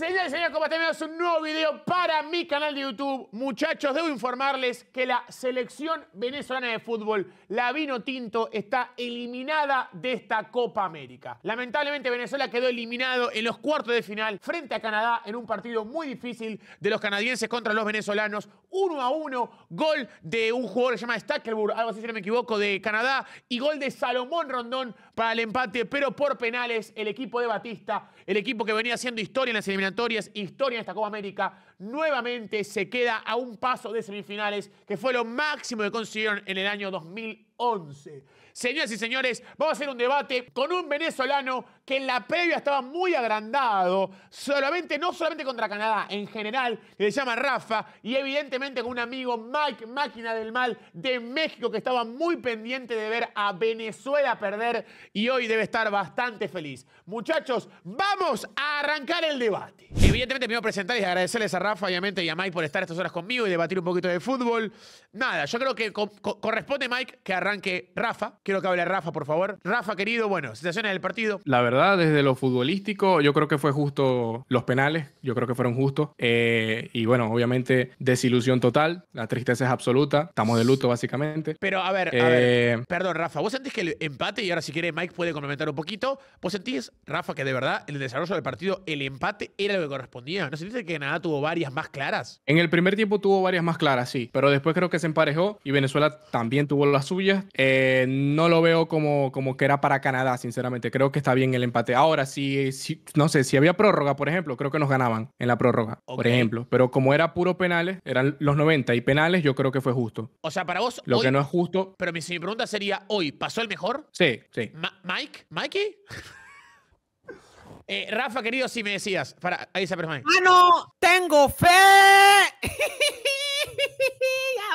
Señores y señores, ¿cómo tenemos un nuevo video para mi canal de YouTube? Muchachos, debo informarles que la selección venezolana de fútbol, la Vino Tinto, está eliminada de esta Copa América. Lamentablemente, Venezuela quedó eliminado en los cuartos de final frente a Canadá en un partido muy difícil de los canadienses contra los venezolanos. Uno a uno, gol de un jugador que se llama Stackelburg, algo así si no me equivoco, de Canadá, y gol de Salomón Rondón para el empate, pero por penales, el equipo de Batista, el equipo que venía haciendo historia en las eliminatorias historia de esta Copa América, nuevamente se queda a un paso de semifinales, que fue lo máximo que consiguieron en el año 2011. Señoras y señores, vamos a hacer un debate con un venezolano que en la previa estaba muy agrandado, solamente, no solamente contra Canadá, en general, que se llama Rafa, y evidentemente con un amigo Mike Máquina del Mal de México, que estaba muy pendiente de ver a Venezuela perder y hoy debe estar bastante feliz. Muchachos, vamos a arrancar el debate. Evidentemente, me voy a presentar y agradecerles a Rafa Rafa, obviamente, y a Mike por estar estas horas conmigo y debatir un poquito de fútbol. Nada, yo creo que corresponde, Mike, que arranque Rafa. Quiero que hable Rafa, por favor. Rafa, querido, bueno, sensaciones del partido. La verdad, desde lo futbolístico, yo creo que fue justo los penales. Yo creo que fueron justos. Eh, y bueno, obviamente, desilusión total. La tristeza es absoluta. Estamos de luto, básicamente. Pero a ver, eh, Perdón, Rafa. ¿Vos sentís que el empate, y ahora si quiere Mike puede comentar un poquito, vos sentís, Rafa, que de verdad el desarrollo del partido, el empate era lo que correspondía? ¿No sentís que nada tuvo varios? más claras. En el primer tiempo tuvo varias más claras, sí, pero después creo que se emparejó y Venezuela también tuvo las suyas. Eh, no lo veo como, como que era para Canadá, sinceramente. Creo que está bien el empate. Ahora, si, no sé, si había prórroga, por ejemplo, creo que nos ganaban en la prórroga, por ejemplo. Pero como era puro penales, eran los 90 y penales, yo creo que fue justo. O sea, para vos. Lo que no es justo. Pero mi, pregunta sería: ¿hoy pasó el mejor? Sí, sí. ¿Mike? ¿Mikey? Eh, Rafa, querido, si me decías, para, ahí se ¡Ah, No tengo fe! ¡Ya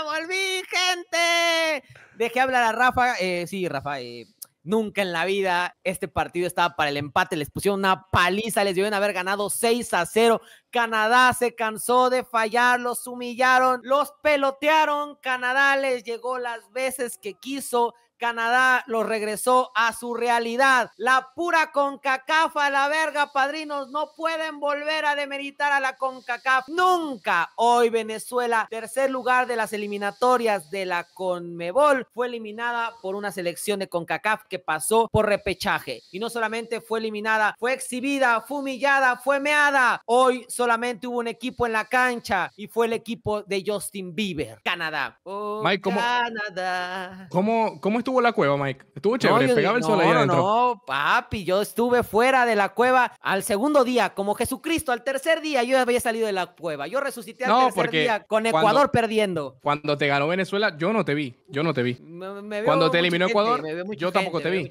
volví, gente! Dejé hablar a Rafa. Eh, sí, Rafa, eh, nunca en la vida este partido estaba para el empate. Les pusieron una paliza, les debieron haber ganado 6 a 0. Canadá se cansó de fallar, los humillaron, los pelotearon. Canadá les llegó las veces que quiso Canadá lo regresó a su realidad. La pura CONCACAF a la verga, padrinos, no pueden volver a demeritar a la CONCACAF. Nunca. Hoy Venezuela, tercer lugar de las eliminatorias de la CONMEBOL, fue eliminada por una selección de CONCACAF que pasó por repechaje. Y no solamente fue eliminada, fue exhibida, fue humillada, fue meada. Hoy solamente hubo un equipo en la cancha y fue el equipo de Justin Bieber, Canadá. Oh, canadá cómo cómo estuvo la cueva, Mike? Estuvo chévere, no, pegaba el sol No, papi, yo estuve fuera de la cueva al segundo día, como Jesucristo, al tercer día yo había salido de la cueva. Yo resucité al tercer día con Ecuador perdiendo. Cuando te ganó Venezuela, yo no te vi, yo no te vi. cuando te eliminó Ecuador, yo tampoco te vi.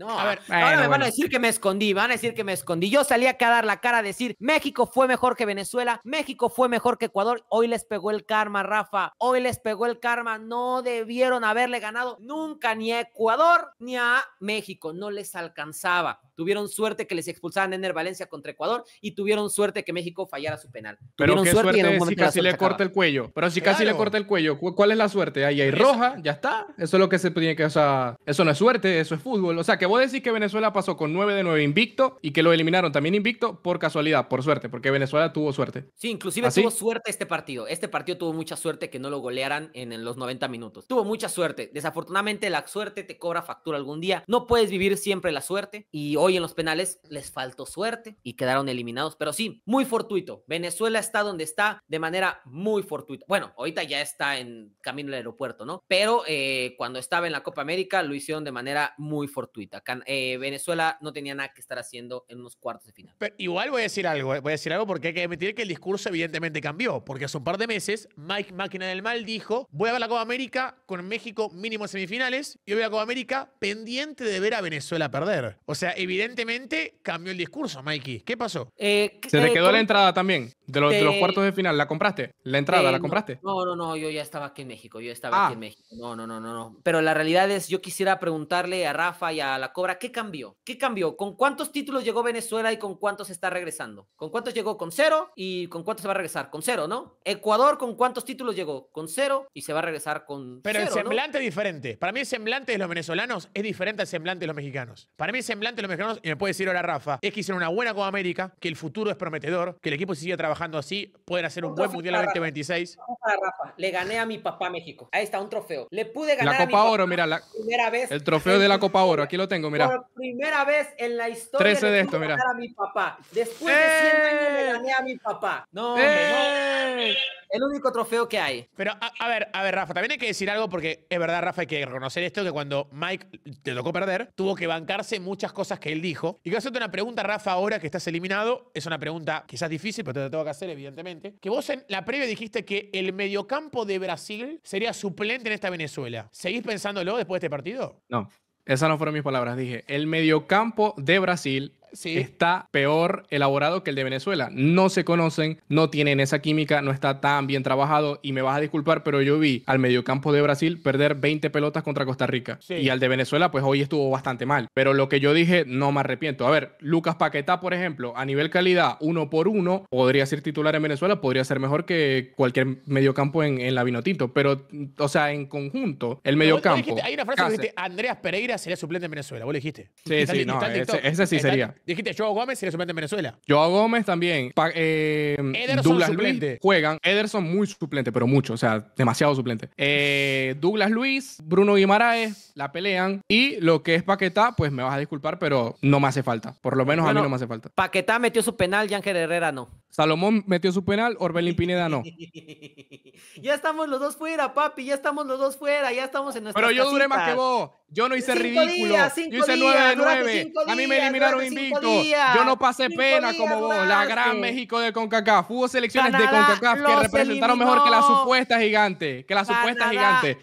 No, a ver, ahora me van a decir que me escondí, van a decir que me escondí. Yo salía acá a dar la cara a decir, México fue mejor que Venezuela, México fue mejor que Ecuador, hoy les pegó el karma, Rafa, hoy les pegó el karma, no debieron haberle ganado nunca ni a Ecuador ni a México, no les alcanzaba. Tuvieron suerte que les expulsaran Ener Valencia contra Ecuador y tuvieron suerte que México fallara su penal. Pero suerte, si casi le corta el cuello. Pero si casi le corta el cuello, ¿cuál es la suerte? Ahí hay roja, ya está. Eso es lo que se tiene que, o eso no es suerte, eso es fútbol. O sea, que vos decís que Venezuela pasó con 9 de 9 invicto y que lo eliminaron también invicto por casualidad, por suerte, porque Venezuela tuvo suerte. Sí, inclusive ¿Ah, tuvo suerte este partido. Este partido tuvo mucha suerte que no lo golearan en, en los 90 minutos. Tuvo mucha suerte. Desafortunadamente la suerte te cobra factura algún día. No puedes vivir siempre la suerte y hoy en los penales les faltó suerte y quedaron eliminados, pero sí, muy fortuito. Venezuela está donde está de manera muy fortuita. Bueno, ahorita ya está en camino al aeropuerto, ¿no? Pero eh, cuando estaba en la Copa América lo hicieron de manera muy fortuita. Eh, Venezuela no tenía nada que estar haciendo en unos cuartos de final. igual voy a decir algo, eh, voy a decir algo porque hay que admitir que el discurso evidentemente cambió, porque hace un par de meses Mike Máquina del Mal dijo, voy a ver la Copa América con México mínimo semifinales y voy a la Copa América pendiente de ver a Venezuela perder. O sea, evidentemente evidentemente cambió el discurso, Mikey. ¿Qué pasó? Eh, se le eh, quedó la entrada también, de los, cuartos de final. ¿La compraste? ¿La entrada la eh, compraste? No, no, no, yo ya estaba aquí en México, yo estaba ah. aquí en México. No, no, no, no, Pero la realidad es, yo quisiera preguntarle a Rafa y a La Cobra, ¿qué cambió? ¿Qué cambió? ¿Con cuántos títulos llegó Venezuela y con cuántos está regresando? ¿Con cuántos llegó? ¿Con cero? ¿Y con cuántos se va a regresar? Con cero, ¿no? Ecuador, ¿con cuántos títulos llegó? Con cero y se va a regresar con Pero el semblante es diferente. Para mí el semblante de los venezolanos es diferente al semblante de los mexicanos. Para mí el semblante de los y me puede decir ahora Rafa, es que hicieron una buena Copa América, que el futuro es prometedor, que el equipo sigue trabajando así, pueden hacer un, buen Mundial 2026. Rafa, le gané a mi papá México. Ahí está, un trofeo. Le pude ganar. Copa a mi papá Oro, mira, la primera vez. El trofeo de la Copa Oro, aquí lo tengo, mira. Por primera vez en la historia. 13 de esto, mira. a mi papá. Después de 100 años le ¡Eh! gané a mi papá. No, no. ¡Eh! El único trofeo que hay. Pero, a, ver, a ver, Rafa, también hay que decir algo porque es verdad, Rafa, hay que reconocer esto, que cuando Mike te tocó perder, tuvo que bancarse muchas cosas que él dijo. Y quiero hacerte una pregunta, Rafa, ahora que estás eliminado, es una pregunta quizás difícil, pero te la tengo que hacer, evidentemente. Que vos en la previa dijiste que el mediocampo de Brasil sería suplente en esta Venezuela. ¿Seguís pensándolo después de este partido? No. Esas no fueron mis palabras. Dije, el mediocampo de Brasil está peor elaborado que el de Venezuela. No se conocen, no tienen esa química, no está tan bien trabajado y me vas a disculpar, pero yo vi al mediocampo de Brasil perder 20 pelotas contra Costa Rica y al de Venezuela pues hoy estuvo bastante mal. Pero lo que yo dije, no me arrepiento. A ver, Lucas Paquetá, por ejemplo, a nivel calidad, uno por uno, podría ser titular en Venezuela, podría ser mejor que cualquier mediocampo en, en la Vinotinto, pero, o sea, en conjunto, el mediocampo. Hay una frase que dijiste, Andreas Pereira sería suplente en Venezuela, vos lo dijiste. Sí, sí, no, ese, sí sería. Dijiste Joao Gómez y le suplente en Venezuela. Joao Gómez también. Eh, Ederson suplente. juegan. Ederson muy suplente, pero mucho. O sea, demasiado suplente. Eh, Douglas Luis, Bruno Guimaraes, la pelean. Y lo que es Paquetá, pues me vas a disculpar, pero no me hace falta. Por lo menos a mí no me hace falta. Paquetá metió su penal, Ángel Herrera no. Salomón metió su penal, Orbelín Pineda no. ya estamos los dos fuera, papi, ya estamos los dos fuera, ya estamos en nuestra. Pero yo duré más que vos, yo no hice ridículo. yo hice 9 de 9. A mí me eliminaron invicto. yo no pasé pena como vos. La gran México de CONCACAF. Hubo selecciones de CONCACAF que representaron mejor que la supuesta gigante, que la supuesta gigante.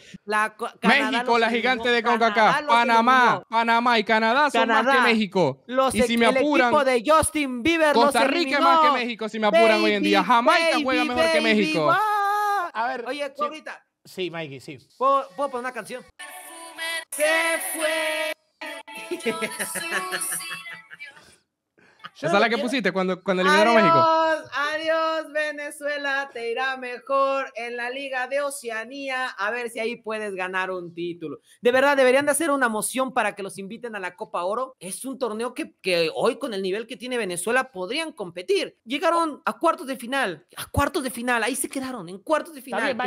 México, la gigante de CONCACAF. Panamá, Panamá y Canadá son más que México. y si me apuran, el equipo de Justin Bieber Costa Rica es más que México si me apuran hoy en día. Jamaica juega mejor que México. A ver, oye, ahorita. Sí, Mikey, sí. ¿Puedo, ¿puedo poner una canción? ¿Qué fue? Esa es la que pusiste cuando, cuando eliminaron México. Adiós, Venezuela, te irá mejor en la Liga de Oceanía. A ver si ahí puedes ganar un título. De verdad, deberían de hacer una moción para que los inviten a la Copa Oro. Es un torneo que, hoy, con el nivel que tiene Venezuela, podrían competir. Llegaron a cuartos de final, a cuartos de final, ahí se quedaron, en cuartos de final.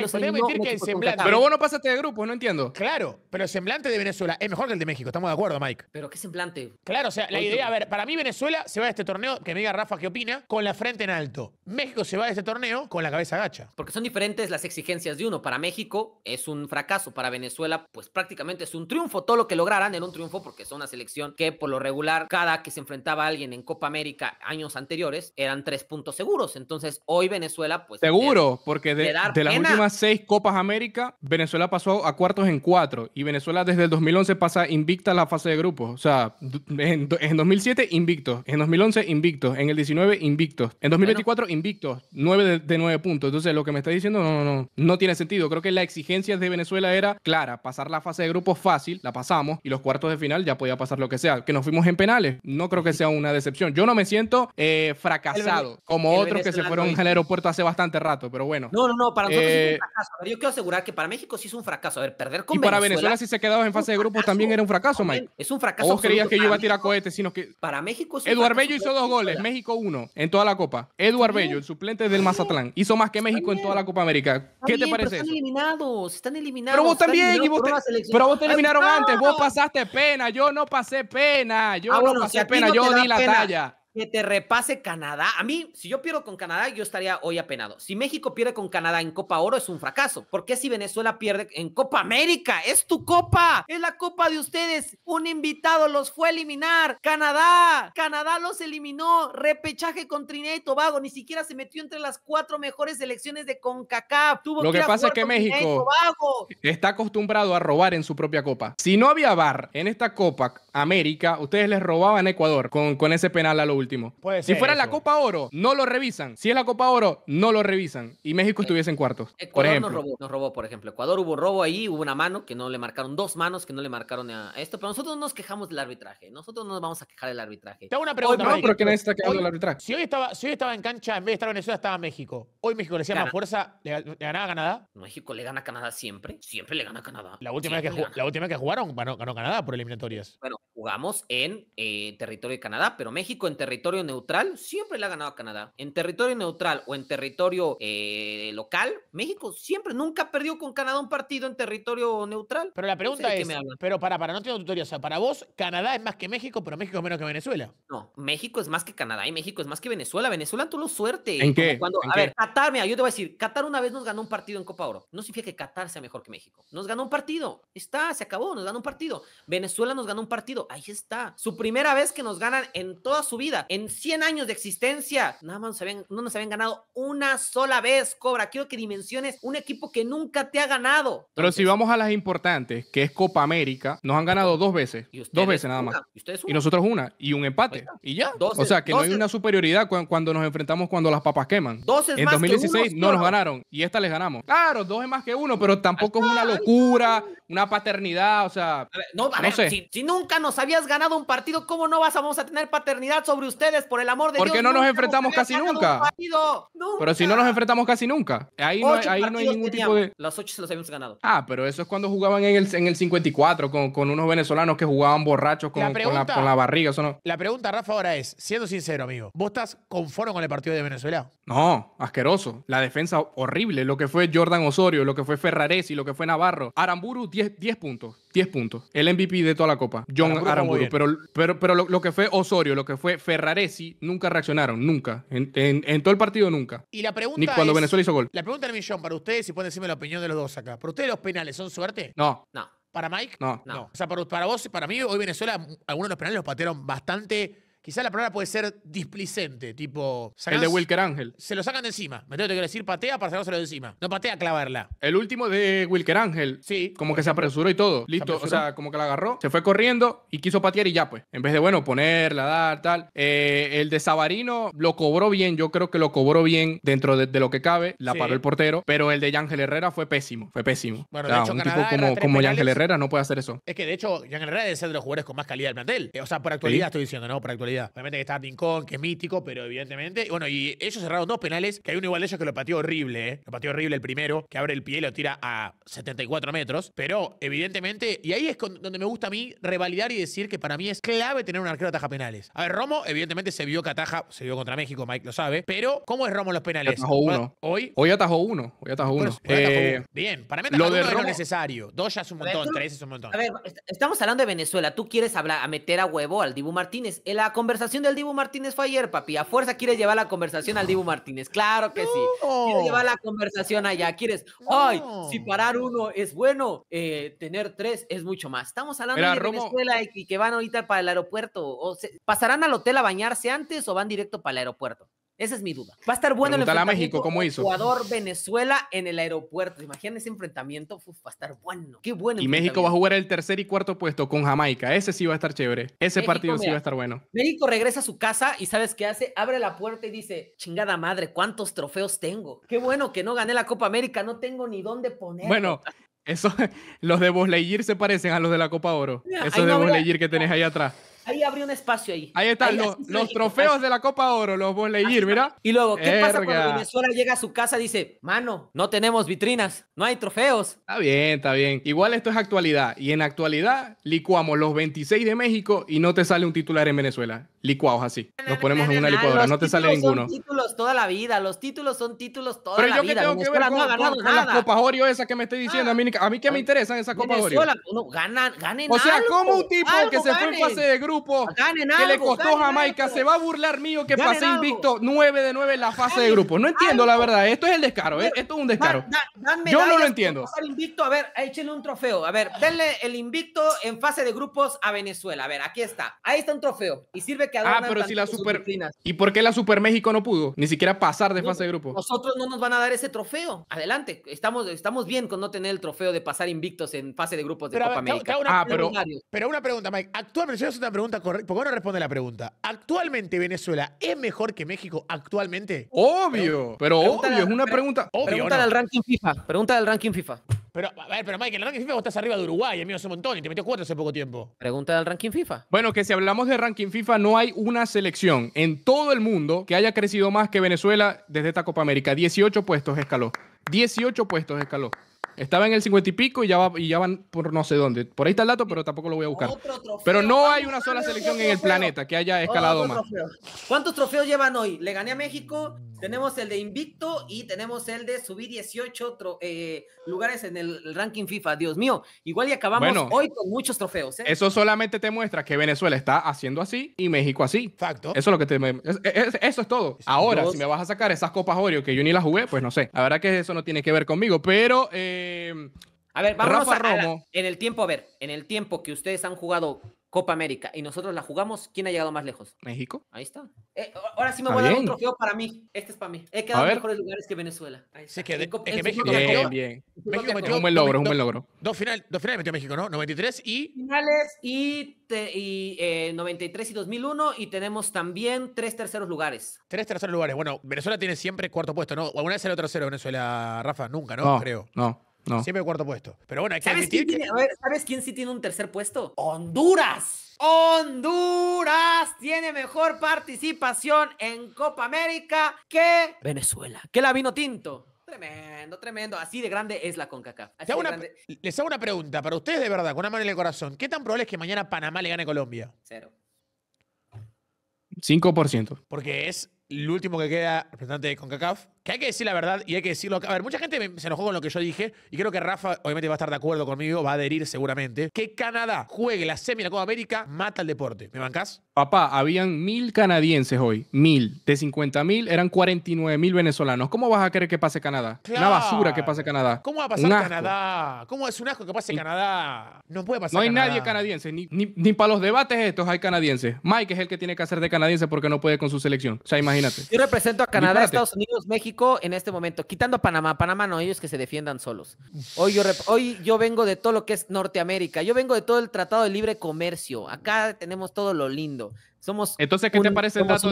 Pero vos no pasaste de grupo, no entiendo. Claro, pero el semblante de Venezuela es mejor que el de México, estamos de acuerdo, Mike. Pero qué semblante. Claro, o sea, la idea, a ver, para mí Venezuela se va a este torneo, que me diga Rafa qué opina, con la frente en alto. México se va de este torneo con la cabeza gacha. Porque son diferentes las exigencias de uno. Para México es un fracaso, para Venezuela pues prácticamente es un triunfo. Todo lo que lograran era un triunfo porque es una selección que por lo regular cada que se enfrentaba a alguien en Copa América años anteriores eran tres puntos seguros. Entonces hoy Venezuela pues... Seguro, porque de, las últimas seis Copas América, Venezuela pasó a cuartos en cuatro y Venezuela desde el 2011 pasa invicta a la fase de grupos. O sea, en, en 2007 invicto, en 2011 invictos, en el 19 invictos, en 2024 invicto, invictos, 9 de, de, 9 puntos. Entonces, lo que me está diciendo no, tiene sentido. Creo que la exigencia de Venezuela era clara, pasar la fase de grupos fácil, la pasamos y los cuartos de final ya podía pasar lo que sea. Que nos fuimos en penales, no creo que sea una decepción. Yo no me siento eh, fracasado como otros que se fueron al aeropuerto hace bastante rato, pero bueno. No, no, no, para nosotros es un eh, fracaso. yo quiero asegurar que para México sí es un fracaso. A ver, perder con y para Venezuela, si se quedaba en fase de grupos también era un fracaso, Mike. Es un fracaso. Vos creías que yo iba a tirar cohetes, sino que. Para México es un hizo dos goles, México uno en toda la Copa. Eduardo Bello, el suplente del Mazatlán, hizo más que México en toda la Copa América. ¿Qué te parece? Están eliminados, están eliminados. Pero vos también, pero vos te eliminaron antes, vos pasaste pena, yo no pasé pena, yo ah, no pasé pena, yo di la talla. Que te repase Canadá. A mí, si yo pierdo con Canadá, yo estaría hoy apenado. Si México pierde con Canadá en Copa Oro, es un fracaso. ¿Por qué si Venezuela pierde en Copa América? Es tu copa, es la copa de ustedes. Un invitado los fue a eliminar. Canadá, Canadá los eliminó. Repechaje con Trinidad y Tobago. Ni siquiera se metió entre las cuatro mejores selecciones de CONCACAF. Tuvo Lo que, pasa es que México está acostumbrado a robar en su propia copa. Si no había bar en esta Copa América, ustedes les robaban Ecuador con, con ese penal a lo último. si fuera la Copa Oro, no lo revisan. Si es la Copa Oro, no lo revisan. Y México estuviese en cuartos. Ecuador por ejemplo. Nos robó, nos, robó, por ejemplo. Ecuador hubo robo ahí, hubo una mano que no le marcaron, dos manos que no le marcaron a esto. Pero nosotros nos quejamos del arbitraje. Nosotros no nos vamos a quejar del arbitraje. Te una pregunta. Hoy, no, pero arbitraje. Si hoy, estaba, si hoy estaba en cancha, en vez de estar en Venezuela, estaba México. Hoy México le hacía más fuerza, le, ganaba a Canadá. México le gana a Canadá siempre. Siempre le gana a Canadá. La última, vez que, la última que jugaron ganó, Canadá por eliminatorias. Bueno, jugamos en eh, territorio de Canadá, pero México en territorio territorio neutral, siempre le ha ganado a Canadá. En territorio neutral o en territorio eh, local, México siempre, nunca perdió con Canadá un partido en territorio neutral. Pero la pregunta es, pero para, para, no tengo tutoría, o sea, para vos, Canadá es más que México, pero México es menos que Venezuela. No, México es más que Canadá y México es más que Venezuela. Venezuela tuvo suerte. ¿En a ver, Qatar, mira, yo te voy a decir, Qatar una vez nos ganó un partido en Copa Oro. No significa que Qatar sea mejor que México. Nos ganó un partido. Está, se acabó, nos ganó un partido. Venezuela nos ganó un partido. Ahí está. Su primera vez que nos ganan en toda su vida. En 100 años de existencia, nada más no nos habían ganado una sola vez, Cobra. Quiero que dimensiones un equipo que nunca te ha ganado. Pero si vamos a las importantes, que es Copa América, nos han ganado dos veces. Dos veces nada más. Y, nosotros una. Y un empate. Y ya. o sea que no hay una superioridad cuando nos enfrentamos cuando las papas queman. Dos en 2016 no nos ganaron. Y esta les ganamos. Claro, dos es más que uno, pero tampoco es una locura, una paternidad. O sea, no, sé. si, nunca nos habías ganado un partido, ¿cómo no vas a, vamos a tener paternidad sobre ustedes, por el amor de Dios. Porque no nos enfrentamos casi nunca. Pero si no nos enfrentamos casi nunca. Ahí no, hay, ahí no hay ningún tipo de. Las ocho se los habíamos ganado. Ah, pero eso es cuando jugaban en el, en el 54 con, con unos venezolanos que jugaban borrachos con la, barriga. Eso no... La pregunta, Rafa, ahora es: siendo sincero, amigo, ¿vos estás conforme con el partido de Venezuela? No, asqueroso. La defensa horrible. Lo que fue Jordan Osorio, lo que fue Ferraresi, lo que fue Navarro. Aramburu, 10 puntos. 10 puntos. El MVP de toda la copa, John Aramburu. pero, pero, lo, que fue Osorio, lo que fue Ferraresi, nunca reaccionaron, nunca. En, todo el partido, nunca. Y la Ni cuando Venezuela hizo gol. La pregunta del millón para ustedes, si pueden decirme la opinión de los dos acá. ¿Para ustedes los penales son suerte? No. No. ¿Para Mike? No. O sea, para vos y para mí, hoy Venezuela, algunos de los penales los patearon bastante Quizás la palabra puede ser displicente, tipo. El de Wilker Ángel. Se lo sacan de encima. Me tengo que decir patea para sacárselo de encima. No patea clavarla. El último de Wilker Ángel. Sí. Como que se apresuró y todo. Listo. O sea, como que la agarró, se fue corriendo y quiso patear y ya, pues. En vez de, bueno, ponerla, dar, tal. Eh, el de Savarino lo cobró bien. Yo creo que lo cobró bien dentro de, lo que cabe. La paró el portero. Pero el de Yángel Herrera fue pésimo. Fue pésimo. Bueno, un tipo como, como Yángel Herrera no puede hacer eso. Es que de hecho, Yángel Herrera debe ser de los jugadores con más calidad del plantel. Eh, o sea, por actualidad estoy diciendo, ¿no? Por actualidad. Obviamente que está Rincón, que es mítico, pero evidentemente. Bueno, y ellos cerraron dos penales, que hay uno igual de ellos que lo pateó horrible, ¿eh? Lo pateó horrible el primero, que abre el pie y lo tira a 74 metros. Pero evidentemente, y ahí es donde me gusta a mí revalidar y decir que para mí es clave tener un arquero ataja penales. A ver, Romo, evidentemente se vio que ataja, se vio contra México, Mike lo sabe, pero ¿cómo es Romo los penales? Atajó uno. Hoy. Hoy atajó uno. Hoy atajó eh, uno. Bien, para mí lo de uno es lo necesario. Dos ya es un montón, tres es un montón. A ver, estamos hablando de Venezuela. Tú quieres hablar, a meter a huevo al Dibu Martínez. Él ha conversación del Dibu Martínez fue ayer, papi. A fuerza quieres llevar la conversación al Dibu Martínez. Claro que sí. Quieres llevar la conversación allá. Quieres, Hoy, ay, si parar uno es bueno, eh, tener tres es mucho más. Estamos hablando de la escuela y, que van ahorita para el aeropuerto. O se, ¿Pasarán al hotel a bañarse antes o van directo para el aeropuerto? Esa es mi duda. Va a estar bueno el enfrentamiento. México, ¿cómo hizo? Ecuador, Venezuela en el aeropuerto. Imagínense ese enfrentamiento. va a estar bueno. Qué bueno. Y México va a jugar el tercer y cuarto puesto con Jamaica. Ese sí va a estar chévere. Ese partido sí va a estar bueno. México regresa a su casa y ¿sabes qué hace? Abre la puerta y dice, chingada madre, ¿cuántos trofeos tengo? Qué bueno que no gané la Copa América. No tengo ni dónde poner. Bueno, eso, los de Bosleir se parecen a los de la Copa Oro. Esos de no que tenés ahí atrás ahí abrió un espacio ahí. Ahí están los, trofeos de la Copa Oro, los a leer, mira. Y luego, ¿qué pasa cuando Venezuela llega a su casa y dice, mano, no tenemos vitrinas, no hay trofeos? Está bien, está bien. Igual esto es actualidad. Y en actualidad licuamos los 26 de México y no te sale un titular en Venezuela licuados así. Los ponemos en una licuadora, no te sale ninguno. Los títulos toda la vida, los títulos son títulos toda la vida. Pero yo que tengo que ver con, la las copas Oreo esa que me estoy diciendo, a mí, que me ah, interesan esas copas Oreo. No, o sea, como un tipo que se fue en fase de grupo, ah, que le costó Jamaica, se va a burlar mío que pasé invicto 9 de 9 en la fase de grupo. No entiendo la verdad, esto es el descaro, eh, esto es un descaro. yo no lo entiendo. a ver, échenle un trofeo, a ver, denle el invicto en fase de grupos a Venezuela. A ver, aquí está, ahí está un trofeo y sirve que Ah, pero si la Super. ¿Y por qué la Super México no pudo? Ni siquiera pasar de fase de grupo. Nosotros no nos van a dar ese trofeo. Adelante. Estamos, estamos bien con no tener el trofeo de pasar invictos en fase de grupos de pero, Una, ah, pero, una pregunta, Mike. Actualmente, es una pregunta correcta. ¿Por qué no responde la pregunta? ¿Actualmente Venezuela es mejor que México actualmente? Obvio. Pero, obvio, es una pregunta. Pregunta pregúntale ranking FIFA. Pregunta al ranking FIFA. Pero, a ver, pero Mike, en el ranking FIFA vos estás arriba de Uruguay, amigo, hace un montón, y te metió cuatro hace poco tiempo. Pregunta del ranking FIFA. Bueno, que si hablamos de ranking FIFA, no hay una selección en todo el mundo que haya crecido más que Venezuela desde esta Copa América. 18 puestos escaló. 18 puestos escaló. Estaba en el 50 y pico ya, y ya van por no sé dónde. Por ahí está el dato, pero tampoco lo voy a buscar. Pero no hay una sola selección en el planeta que haya escalado más. ¿Cuántos trofeos llevan hoy? Le gané a México, tenemos el de invicto y tenemos el de subir 18 eh, lugares en el ranking FIFA. Dios mío, igual y acabamos hoy con muchos trofeos. ¿eh? Eso solamente te muestra que Venezuela está haciendo así y México así. Facto. Eso es todo. Ahora, si me vas a sacar esas copas Oreo que yo ni las jugué, pues no sé. La verdad que eso no tiene que ver conmigo, pero eh, a ver, vamos a, en el tiempo, a ver, en el tiempo que ustedes han jugado Copa América y nosotros la jugamos, ¿quién ha llegado más lejos? México. Ahí está. Eh, ahora sí me voy a dar un trofeo para mí. Este es para mí. He quedado en mejores lugares que Venezuela. es que, México bien, bien. México metió, un buen logro, un buen logro. Dos, finales, dos finales metió México, ¿no? 93 y... Finales y, y 93 eh, y 2001 y tenemos también tres terceros lugares. Tres terceros lugares. Bueno, Venezuela tiene siempre cuarto puesto, ¿no? ¿Alguna vez salió tercero Venezuela, Rafa? Nunca, ¿no? no Creo. No. No. Siempre cuarto puesto. Pero bueno, hay que ¿Sabes quién, sí tiene un tercer puesto? Honduras. Honduras tiene mejor participación en Copa América que Venezuela, que la vino tinto. Tremendo, tremendo. Así de grande es la CONCACAF. Les hago una pregunta para ustedes de verdad, con una mano en el corazón. ¿Qué tan probable es que mañana Panamá le gane a Colombia? Cero. 5%. Porque es el último que queda representante de CONCACAF, que hay que decir la verdad y hay que decirlo. A ver, mucha gente se enojó con lo que yo dije y creo que Rafa obviamente va a estar de acuerdo conmigo, va a adherir seguramente. Que Canadá juegue la semi de América mata el deporte. ¿Me bancas? Papá, habían mil canadienses hoy, mil. De cincuenta mil eran 49 mil venezolanos. ¿Cómo vas a querer que pase Canadá? Una basura que pase Canadá. ¿Cómo va a pasar Canadá? ¿Cómo es un asco que pase Canadá? No puede pasar. No hay nadie canadiense, ni, ni, ni para los debates estos hay canadienses. Mike es el que tiene que hacer de canadiense porque no puede con su selección. O sea, imagínate. Yo represento a Canadá, Estados Unidos, México en este momento, quitando a Panamá, Panamá no, ellos que se defiendan solos. Hoy yo, hoy yo vengo de todo lo que es Norteamérica, yo vengo de todo el Tratado de Libre Comercio, acá tenemos todo lo lindo, somos Entonces, ¿qué te parece el dato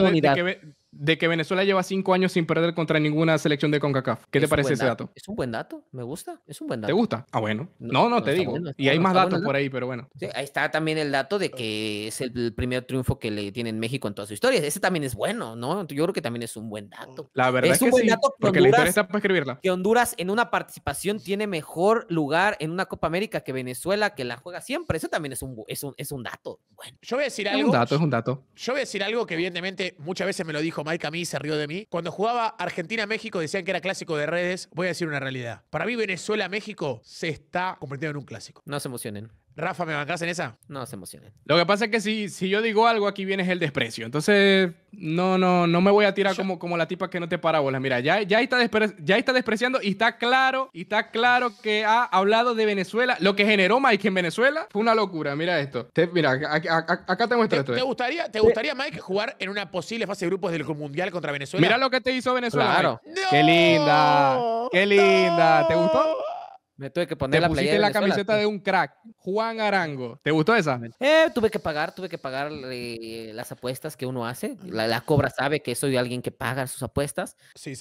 de, que, Venezuela lleva cinco años sin perder contra ninguna selección de CONCACAF? ¿Qué te parece ese dato? Es un buen dato, me gusta, es un buen dato. ¿Te gusta? Ah, bueno. No, no, te digo. y hay más datos por ahí, pero bueno. ahí está también el dato de que es el primer triunfo que le tiene México en toda su historia. Ese también es bueno, ¿no? Yo creo que también es un buen dato. La verdad es, un buen dato porque Honduras, la para escribirla. Que Honduras en una participación tiene mejor lugar en una Copa América que Venezuela, que la juega siempre. Eso también es un, es un, es un dato. Bueno. Yo voy a decir algo. Es un dato, es un dato. Yo voy a decir algo que evidentemente muchas veces me lo dijo Mike a mí, se rió de mí. Cuando jugaba Argentina-México decían que era clásico de redes. Voy a decir una realidad. Para mí Venezuela-México se está convirtiendo en un clásico. No se emocionen. Rafa, ¿me bancas en esa? No se emocionen. Lo que pasa es que si, si yo digo algo, aquí viene el desprecio. Entonces, no, no, no me voy a tirar como, como la tipa que no te para bolas. Mira, ya, ya, está ya está despreciando y está claro, y está claro que ha hablado de Venezuela. Lo que generó Mike en Venezuela fue una locura. Mira esto. mira, acá te muestro ¿Te, esto. ¿Te gustaría, ¿Te gustaría, Mike, jugar en una posible fase de grupos del Mundial contra Venezuela? Mira lo que te hizo Venezuela. Claro. ¡Qué linda! ¡Qué linda! ¿Te gustó? Me tuve que poner ¿Te la la camiseta de un crack, Juan Arango. ¿Te gustó esa? Eh, tuve que pagar, tuve que pagar eh, las apuestas que uno hace. La, cobra sabe que soy alguien que paga sus apuestas.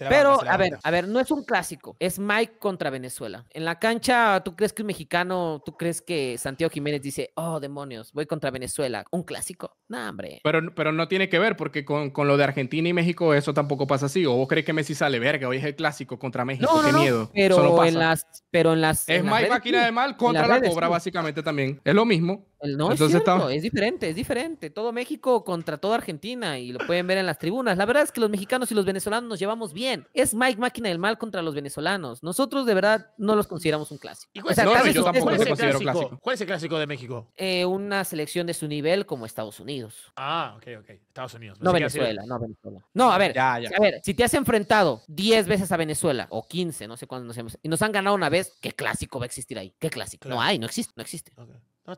Pero, a ver, a ver, no es un clásico. Es Mike contra Venezuela. En la cancha, ¿tú crees que un mexicano, tú crees que Santiago Jiménez dice, oh, demonios, voy contra Venezuela? ¿Un clásico? No, hombre. Pero, pero no tiene que ver, porque con, lo de Argentina y México eso tampoco pasa así. ¿O vos crees que Messi sale verga? Hoy es el clásico contra México. Qué miedo. Pero, En las, pero en la es más Máquina de Mal contra la Cobra, básicamente también. Es lo mismo. Eh, es diferente, es diferente. Todo México contra toda Argentina y lo pueden ver en las tribunas. La verdad es que los mexicanos y los venezolanos nos llevamos bien. Es Mike Máquina del Mal contra los venezolanos. Nosotros de verdad no los consideramos un clásico. cuál, es, el clásico de México? Eh, una selección de su nivel como Estados Unidos. Ah, ok, ok. Estados Unidos. No Venezuela, no Venezuela. No, a ver, a ver, si te has enfrentado 10 veces a Venezuela o 15, no sé cuándo nos hemos... Y nos han ganado una vez, ¿qué clásico va a existir ahí? ¿Qué clásico? No hay, no existe, no existe.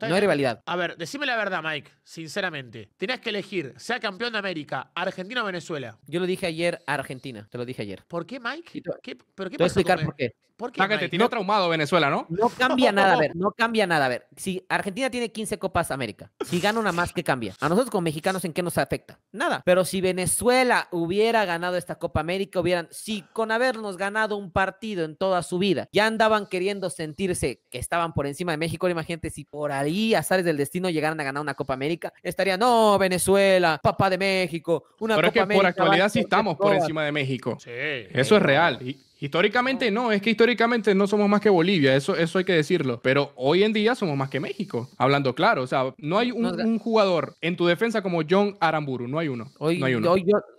No, hay rivalidad. A ver, decime la verdad, Mike, sinceramente. Tenías que elegir, sea campeón de América, Argentina o Venezuela. Yo lo dije ayer Argentina, te lo dije ayer. ¿Por qué, Mike? ¿Qué, voy a explicar por qué. ¿Por tiene traumado Venezuela, ¿no? No cambia nada, a ver, no cambia nada. A ver, si Argentina tiene 15 Copas América, si gana una más, ¿qué cambia? A nosotros como mexicanos, ¿en qué nos afecta? Nada. Pero si Venezuela hubiera ganado esta Copa América, hubieran, si con habernos ganado un partido en toda su vida, ya andaban queriendo sentirse que estaban por encima de México, imagínate si por ahí ahí azares del destino llegaran a ganar una Copa América, estaría, no, Venezuela, papá de México, una Pero es que por actualidad sí estamos por encima de México. Sí. Eso es real. Históricamente no, es que históricamente no somos más que Bolivia, eso, eso hay que decirlo, pero hoy en día somos más que México, hablando claro, o sea, no hay un, jugador en tu defensa como John Aramburu, no hay uno. no, hay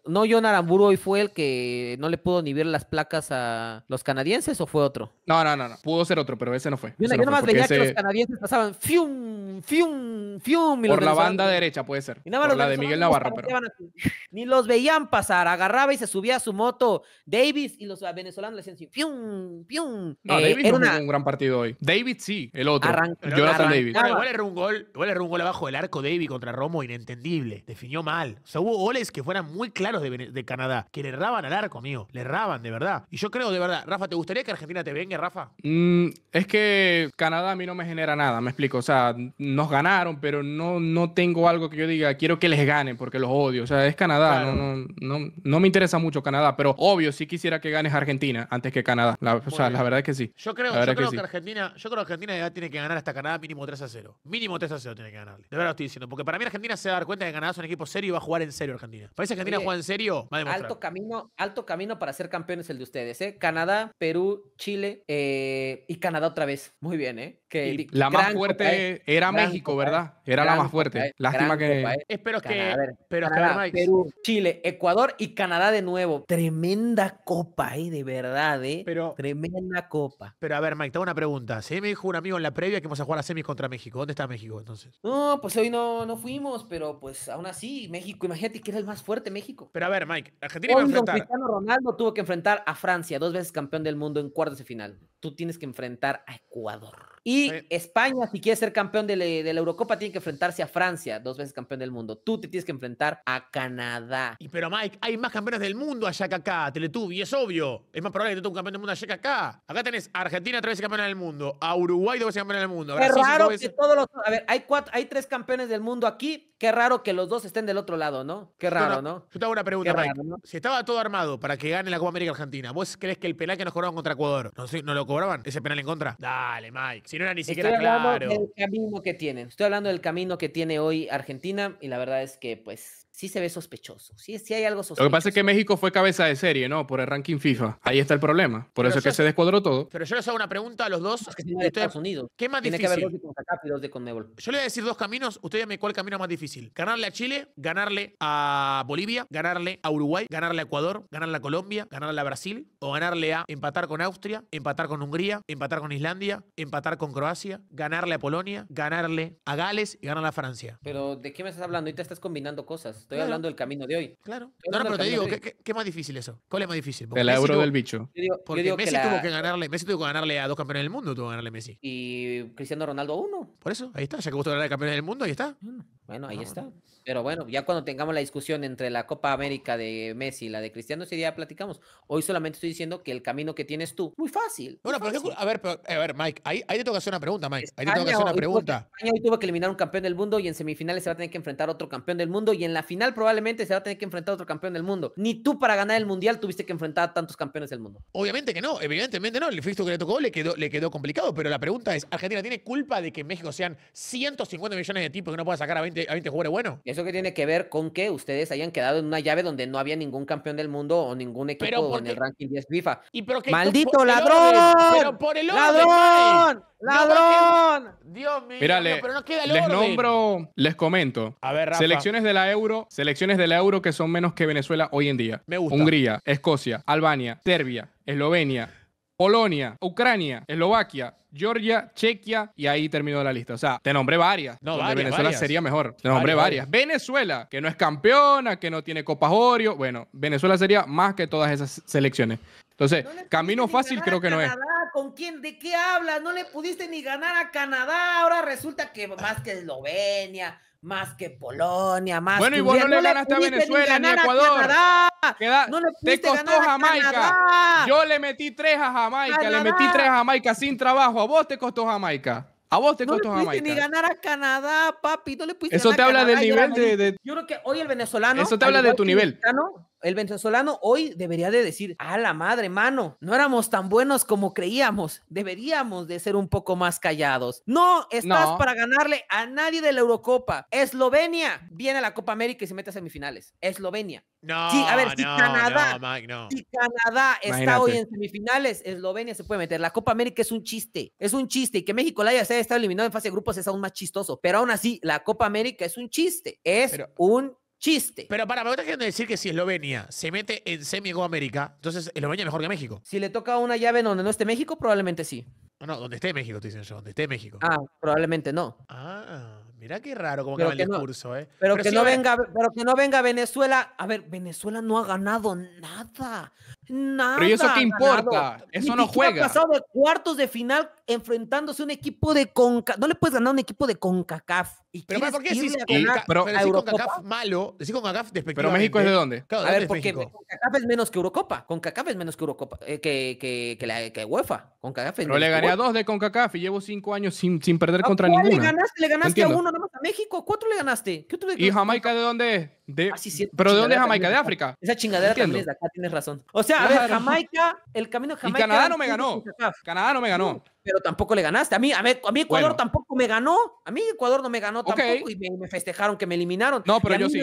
no, John Aramburu hoy fue el que no le pudo ni ver las placas a los canadienses o fue otro. No, no, no, no. pudo ser otro, pero ese no fue. Yo, nomás veía que los canadienses pasaban fium, fium, fium. Por la banda derecha puede ser. la de Miguel Navarro, pero... Ni los veían pasar, agarraba y se subía a su moto Davis y los venezolanos la ¡Pium! ¡Pium! No, eh, David no un gran partido hoy. David sí, el otro. yo Jonathan David. Igual era un gol, igual un gol abajo del arco David contra Romo, inentendible. Definió mal. O sea, hubo goles que fueran muy claros de, Canadá, que le erraban al arco, amigo. Le erraban, de verdad. Y yo creo, de verdad, Rafa, ¿te gustaría que Argentina te venga, Rafa? Mm, es que Canadá a mí no me genera nada, me explico. O sea, nos ganaron, pero no, no tengo algo que yo diga, quiero que les gane porque los odio. O sea, es Canadá, no, no, me interesa mucho Canadá, pero obvio, sí quisiera que ganes Argentina antes que Canadá. La, o sea, la verdad es que sí. Yo creo, yo creo que, Argentina, yo creo que Argentina ya tiene que ganar hasta Canadá mínimo 3 a 0. Mínimo 3 a 0 tiene que ganarle. De verdad lo estoy diciendo. Porque para mí Argentina se va a dar cuenta de que Canadá es un equipo serio y va a jugar en serio Argentina. Parece que Argentina juega en serio. Va a alto camino, alto camino para ser campeones el de ustedes, ¿eh? Canadá, Perú, Chile eh, y Canadá otra vez. Muy bien, ¿eh? la más fuerte era México, ¿verdad? Era la más fuerte. Lástima que. Espero que. pero Perú, Chile, Ecuador y Canadá de nuevo. Tremenda copa, ¿eh? De verdad, ¿eh? Tremenda copa. Pero a ver, Mike, tengo una pregunta. Sí, me dijo un amigo en la previa que vamos a jugar a semis contra México. ¿Dónde está México entonces? No, pues hoy no, no fuimos, pero pues aún así, México, imagínate que era el más fuerte México. Pero a ver, Mike, Argentina iba a enfrentar. Cristiano Ronaldo tuvo que enfrentar a Francia, dos veces campeón del mundo en cuartos de final. Tú tienes que enfrentar a Ecuador. Y España, si quiere ser campeón de la, Eurocopa, tiene que enfrentarse a Francia, dos veces campeón del mundo. Tú te tienes que enfrentar a Canadá. Y pero Mike, hay más campeones del mundo allá que acá, Teletubi, es obvio. Es más probable que tú un campeón del mundo allá que acá. Acá tenés Argentina tres veces campeón del mundo, a Uruguay dos veces campeón del mundo. es raro que todos los... A ver, hay, cuatro, hay tres campeones del mundo aquí, Qué raro que los dos estén del otro lado, ¿no? Qué raro, ¿no? Yo te hago una pregunta, Mike. Si estaba todo armado para que gane la Copa América Argentina, ¿vos crees que el penal que nos cobraban contra Ecuador, no, no lo cobraban? ¿Ese penal en contra? Dale, Mike. Si no era ni siquiera claro. Del camino que tienen. Estoy hablando del camino que tiene hoy Argentina y la verdad es que, pues, sí se ve sospechoso. Sí, hay algo sospechoso. Lo que pasa es que México fue cabeza de serie, ¿no? Por el ranking FIFA. Ahí está el problema. Por eso es que se descuadró todo. Pero yo les hago una pregunta a los dos. Es que de Estados Unidos. ¿Qué más Tiene Que haber dos de de Conmebol. Yo le voy a decir dos caminos. Usted dígame cuál camino es más difícil. Ganarle a Chile, ganarle a Bolivia, ganarle a Uruguay, ganarle a Ecuador, ganarle a Colombia, ganarle a Brasil o ganarle a empatar con Austria, empatar con Hungría, empatar con Islandia, empatar con Croacia, ganarle a Polonia, ganarle a Gales y ganarle a Francia. Pero ¿de qué me estás hablando? te estás combinando cosas. Estoy hablando del camino de hoy. Claro. No, no, pero te digo, ¿qué, más difícil eso? ¿Cuál es más difícil? el euro del bicho. porque Messi, tuvo que ganarle, Messi tuvo que ganarle a dos campeones del mundo, tuvo que ganarle a Messi. Y Cristiano Ronaldo a uno. Por eso, ahí está. Ya que vos ganar a campeones del mundo, ahí está. Bueno, ahí está. Pero bueno, ya cuando tengamos la discusión entre la Copa América de Messi y la de Cristiano, ese día platicamos. Hoy solamente estoy diciendo que el camino que tienes tú, muy fácil. bueno, Pero, a ver, eh, a ver, Mike, ahí, te tengo que hacer una pregunta, Mike. Ahí te tengo hacer una pregunta. España hoy tuvo que eliminar un campeón del mundo y en semifinales se va a tener que enfrentar otro campeón del mundo y en la final probablemente se va a tener que enfrentar otro campeón del mundo. Ni tú para ganar el mundial tuviste que enfrentar a tantos campeones del mundo. Obviamente que no, evidentemente no. El fisto que le tocó le quedó, le quedó complicado, pero la pregunta es: ¿Argentina tiene culpa de que en México sean 150 millones de tipos que no pueda sacar a 20 a mí te bueno. ¿Eso que tiene que ver con que ustedes hayan quedado en una llave donde no había ningún campeón del mundo o ningún equipo en el ranking 10 FIFA? ¡Maldito ladrón! ¡Ladrón! ¡Ladrón! Dios mío, Les nombro, les comento. Selecciones de la Euro, selecciones de la Euro que son menos que Venezuela hoy en día. Hungría, Escocia, Albania, Serbia, Eslovenia, Polonia, Ucrania, Eslovaquia, Georgia, Chequia y ahí terminó la lista. O sea, te nombré varias. No, Venezuela sería mejor. Te nombré varias, Venezuela, que no es campeona, que no tiene Copa Orio. Bueno, Venezuela sería más que todas esas selecciones. Entonces, camino fácil creo que no es. ¿Con quién? ¿De qué hablas? No le pudiste ni ganar a Canadá. Ahora resulta que más que Eslovenia más que Polonia, más que. Bueno, y vos no, le ganaste a Venezuela ni, a Ecuador. te costó Jamaica. Yo le metí tres a Jamaica, le metí tres a Jamaica sin trabajo. A vos te costó Jamaica. A vos te costó no le Jamaica. ni ganar a Canadá, papi. Eso te habla del nivel de, Yo creo que hoy el venezolano. Eso te habla de tu nivel el venezolano hoy debería de decir, a la madre, mano, no éramos tan buenos como creíamos, deberíamos de ser un poco más callados. No estás para ganarle a nadie de la Eurocopa. Eslovenia viene a la Copa América y se mete a semifinales. Eslovenia. No, sí, a ver, si Canadá, si Canadá está hoy en semifinales, Eslovenia se puede meter. La Copa América es un chiste, es un chiste y que México la haya estado eliminado en fase de grupos es aún más chistoso. Pero aún así, la Copa América es un chiste, es un chiste. Pero para, me voy decir que si Eslovenia se mete en semi Copa América, entonces Eslovenia es mejor que México. Si le toca una llave en donde no esté México, probablemente sí. No, no, donde esté México, te dicen yo, donde esté México. Ah, probablemente no. Ah, mirá qué raro como va el discurso, ¿eh? Pero, que no venga, pero que no venga Venezuela. A ver, Venezuela no ha ganado nada. Nada, Pero ¿y eso qué importa? Eso no juega. Ha pasado de cuartos de final enfrentándose a un equipo de Conca. No le puedes ganar a un equipo de CONCACAF. ¿Y pero ¿por qué decís CONCACAF? Pero, pero CONCACAF malo, decís CONCACAF Pero México es de dónde? a ver, porque CONCACAF es menos que Eurocopa. CONCACAF es menos que Eurocopa, eh, que, que, que, UEFA. CONCACAF es Pero le gané a dos de CONCACAF y llevo cinco años sin, sin perder contra ninguno. le ganaste? ¿Le ganaste a uno nomás a México? ¿Cuatro le ganaste? le ganaste? ¿Y Jamaica de dónde es? Ah, pero ¿de dónde es Jamaica? ¿De África? Esa chingadera también de acá, tienes razón. O sea, a ver, Jamaica, el camino de Jamaica. Y Canadá no me ganó. Canadá no me ganó. Pero tampoco le ganaste. A mí, a, mí, Ecuador tampoco me ganó. A mí Ecuador no me ganó tampoco y me, festejaron que me eliminaron. No, pero yo sí.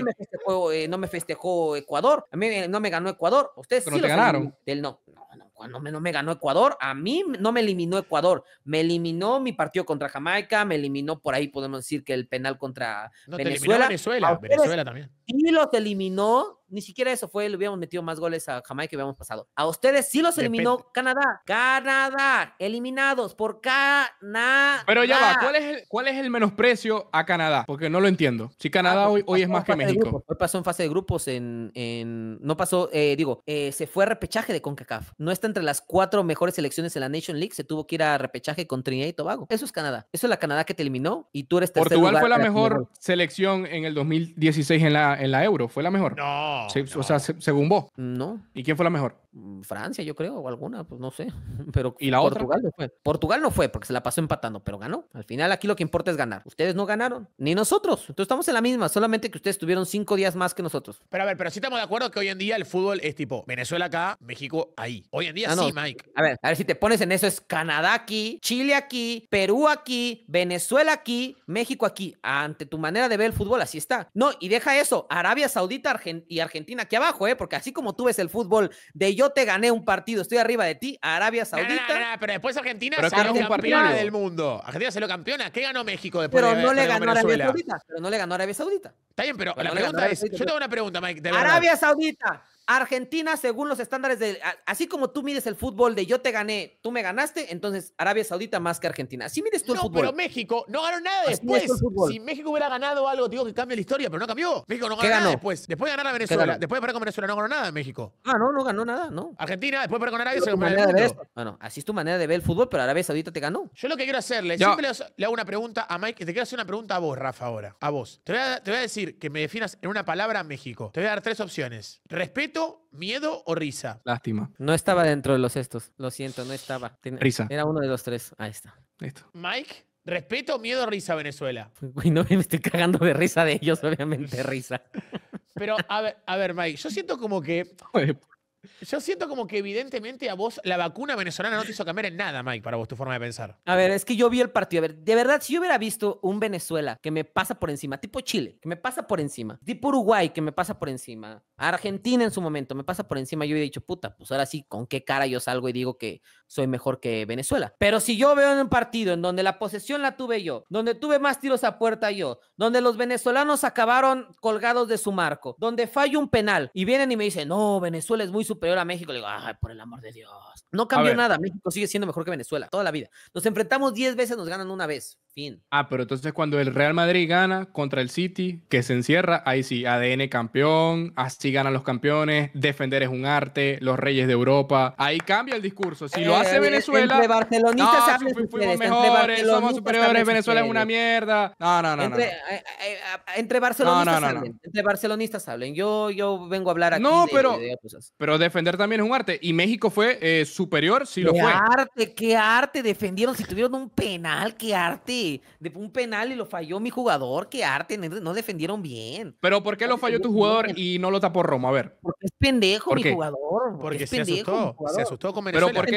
Eh, no me, festejó, Ecuador. A mí eh, no me ganó Ecuador. Ustedes pero sí. Pero te ganaron. Él no. No, no cuando no me ganó Ecuador, a mí no me eliminó Ecuador, me eliminó mi partido contra Jamaica, me eliminó por ahí, podemos decir que el penal contra Venezuela. Venezuela, Venezuela también. Y los eliminó ni siquiera eso fue, le hubiéramos metido más goles a Jamaica Que hubiéramos pasado. A ustedes sí los eliminó Canadá. Canadá, eliminados por Canadá. Pero ya va, ¿cuál es, el, ¿cuál es el menosprecio a Canadá? Porque no lo entiendo. Si ah, Canadá hoy, hoy es más que México. Hoy pasó en fase de grupos, en, en no pasó, eh, digo, eh, se fue a repechaje de CONCACAF. No está entre las cuatro mejores selecciones en la Nation League, se tuvo que ir a repechaje con Trinidad y Tobago. Eso es Canadá. Eso es la Canadá que te eliminó y tú eres Portugal fue la mejor selección en el 2016 en la, en la Euro, fue la mejor. No, o sea, según vos. No. ¿Y quién fue la mejor? Mm, Francia, yo creo, o alguna, pues no sé. Pero ¿Y la Portugal no fue. Portugal no fue porque se la pasó empatando, pero ganó. Al final aquí lo que importa es ganar. Ustedes no ganaron, ni nosotros. Entonces estamos en la misma, solamente que ustedes tuvieron cinco días más que nosotros. Pero a ver, pero sí estamos de acuerdo que hoy en día el fútbol es tipo Venezuela acá, México ahí. Hoy en día ah, sí, Mike. A ver, a ver si te pones en eso es Canadá aquí, Chile aquí, Perú aquí, Venezuela aquí, México aquí. Ante tu manera de ver el fútbol, así está. No, y deja eso, Arabia Saudita y Argentina aquí abajo, ¿eh? Porque así como tú ves el fútbol de yo te gané un partido, estoy arriba de ti, Arabia Saudita. pero después Argentina se salió campeona del mundo. Argentina se lo campeona. ¿Qué ganó México después pero no le ganó Arabia Saudita, Pero no le ganó Arabia Saudita. Está bien, pero, la pregunta es, yo tengo una pregunta, Mike. Arabia Saudita Argentina, según los estándares de, así como tú mides el fútbol de yo te gané, tú me ganaste, entonces Arabia Saudita más que Argentina. Así mides tú no, el fútbol. pero México no ganó nada después. Si México hubiera ganado algo, digo que cambia la historia, pero no cambió. México no ganó, nada después. Después de ganar a Venezuela, después de parar con Venezuela no ganó nada en México. Ah, no, no ganó nada, no. Argentina, después de parar con Arabia, se ganó Bueno, así es tu manera de ver el fútbol, pero Arabia Saudita te ganó. Yo lo que quiero hacerle, yo. siempre le hago una pregunta a Mike, y te quiero hacer una pregunta a vos, Rafa, ahora. A vos. Te voy a, te voy a decir que me definas en una palabra México. Te voy a dar tres opciones. Respeto miedo o risa? Lástima. No estaba dentro de los estos. Lo siento, no estaba. risa. Era uno de los tres. Ahí está. Mike. ¿Respeto, miedo o risa Venezuela? no me estoy cagando de risa de ellos, obviamente, risa. Pero, a ver, a ver, Mike, yo siento como que. Yo siento como que evidentemente a vos la vacuna venezolana no te hizo cambiar en nada, Mike, para vos tu forma de pensar. A ver, es que yo vi el partido. A ver, de verdad, si yo hubiera visto un Venezuela que me pasa por encima, tipo Chile, que me pasa por encima, tipo Uruguay, que me pasa por encima, Argentina en su momento, me pasa por encima, yo hubiera dicho, puta, pues ahora sí, ¿con qué cara yo salgo y digo que soy mejor que Venezuela? Pero si yo veo en un partido en donde la posesión la tuve yo, donde tuve más tiros a puerta yo, donde los venezolanos acabaron colgados de su marco, donde fallo un penal y vienen y me dicen, no, Venezuela es muy superior a México. Le digo, ay, por el amor de Dios. No cambió nada. México sigue siendo mejor que Venezuela toda la vida. Nos enfrentamos 10 veces, nos ganan una vez. Ah, pero entonces cuando el Real Madrid gana contra el City, que se encierra, ahí sí, ADN campeón, así ganan los campeones, defender es un arte, los reyes de Europa, ahí cambia el discurso. Si lo eh, hace Venezuela... Entre barcelonistas no, somos superiores, Venezuela es una mierda. No, no, no. Entre, no. Eh, eh, entre barcelonistas hablen, entre barcelonistas hablen. Yo, yo vengo a hablar aquí no, pero, pero defender también es un arte. Y México fue superior, sí lo fue. ¡Qué arte, qué arte! Defendieron si tuvieron un penal, qué arte de un penal y lo falló mi jugador, qué arte, no defendieron bien. Pero ¿por qué lo falló tu jugador y no lo tapó Romo? A ver. Porque es pendejo mi jugador. Porque, se asustó, se asustó con Pero porque...